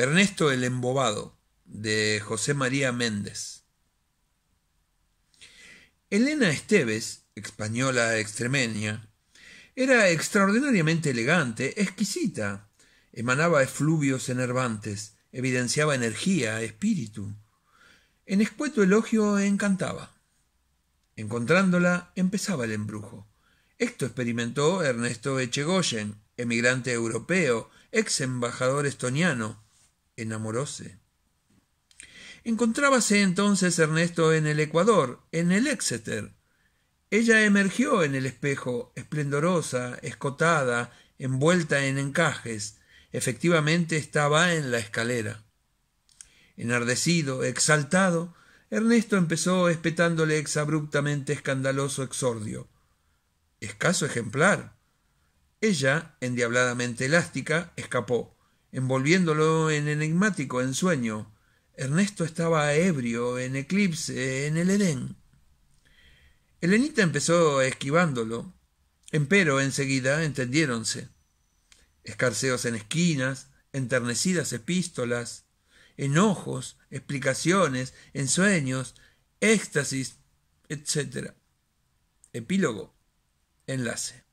Ernesto el Embobado, de José María Méndez. Elena Esteves, española extremeña, era extraordinariamente elegante, exquisita, emanaba efluvios enervantes, evidenciaba energía, espíritu. En escueto elogio encantaba. Encontrándola empezaba el embrujo. Esto experimentó Ernesto Echegoyen, emigrante europeo, ex embajador estoniano, enamoróse. Encontrábase entonces Ernesto en el Ecuador, en el Exeter. Ella emergió en el espejo, esplendorosa, escotada, envuelta en encajes. Efectivamente estaba en la escalera. Enardecido, exaltado, Ernesto empezó espetándole exabruptamente escandaloso exordio. Escaso ejemplar. Ella, endiabladamente elástica, escapó envolviéndolo en enigmático ensueño. Ernesto estaba ebrio, en eclipse, en el Edén. Elenita empezó esquivándolo, empero enseguida entendiéronse. Escarceos en esquinas, enternecidas epístolas, enojos, explicaciones, ensueños, éxtasis, etc. Epílogo. Enlace.